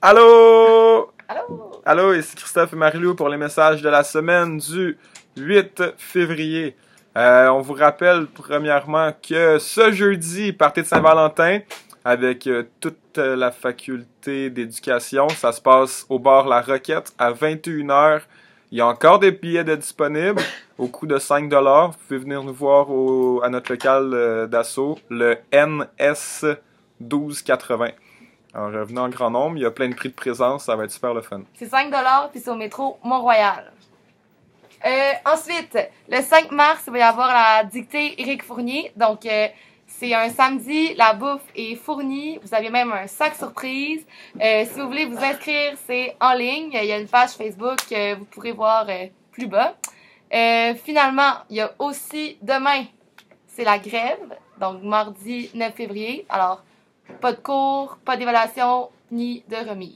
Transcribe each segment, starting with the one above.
Allô? Allô? Allô, ici Christophe et Marilou pour les messages de la semaine du 8 février. Euh, on vous rappelle premièrement que ce jeudi, partie de Saint-Valentin, avec euh, toute euh, la faculté d'éducation, ça se passe au bar La Roquette à 21h. Il y a encore des billets de disponibles au coût de 5 Vous pouvez venir nous voir à notre local d'assaut, le NS 1280. En revenant en grand nombre. Il y a plein de prix de présence. Ça va être super le fun. C'est 5 puis c'est au métro Mont-Royal. Euh, ensuite, le 5 mars, il va y avoir la dictée Éric Fournier. Donc, euh, c'est un samedi, la bouffe est fournie. Vous avez même un sac surprise. Euh, si vous voulez vous inscrire, c'est en ligne. Il y a une page Facebook vous pourrez voir plus bas. finalement, il y a aussi demain, c'est la grève. Donc, mardi 9 février. Alors, pas de cours, pas d'évaluation, ni de remise.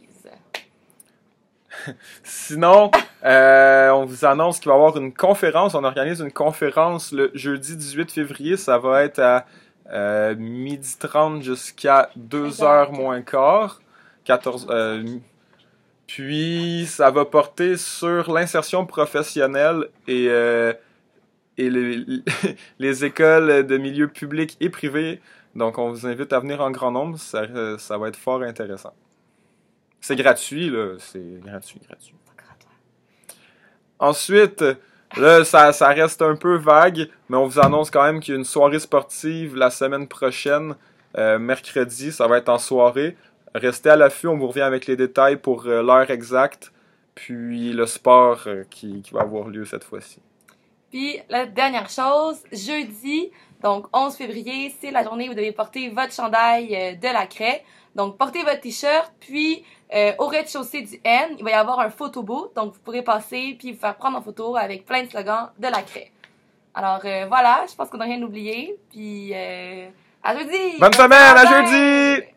Sinon, euh, on vous annonce qu'il va y avoir une conférence. On organise une conférence le jeudi 18 février. Ça va être à 12 h 30 jusqu'à 2h moins quart. 14, euh, puis, ça va porter sur l'insertion professionnelle et, euh, et les, les écoles de milieu public et privé donc, on vous invite à venir en grand nombre, euh, ça, va être fort intéressant. C'est gratuit, là, c'est gratuit, gratuit. Ensuite, là, ça, reste un peu vague, mais on vous annonce quand même qu'il y a une soirée sportive la semaine prochaine, euh, mercredi, ça va être en soirée. Restez à l'affût, on vous revient avec les détails pour euh, l'heure exacte, puis le sport qui va avoir lieu cette fois-ci. Puis la dernière chose, jeudi, donc 11 février, c'est la journée où vous devez porter votre chandail euh, de la craie. Donc portez votre t-shirt, puis euh, au rez-de-chaussée du N, il va y avoir un photobooth, donc vous pourrez passer puis vous faire prendre en photo avec plein de slogans de la craie. Alors euh, voilà, je pense qu'on n'a rien oublié, puis à jeudi! bonne semaine, à jeudi!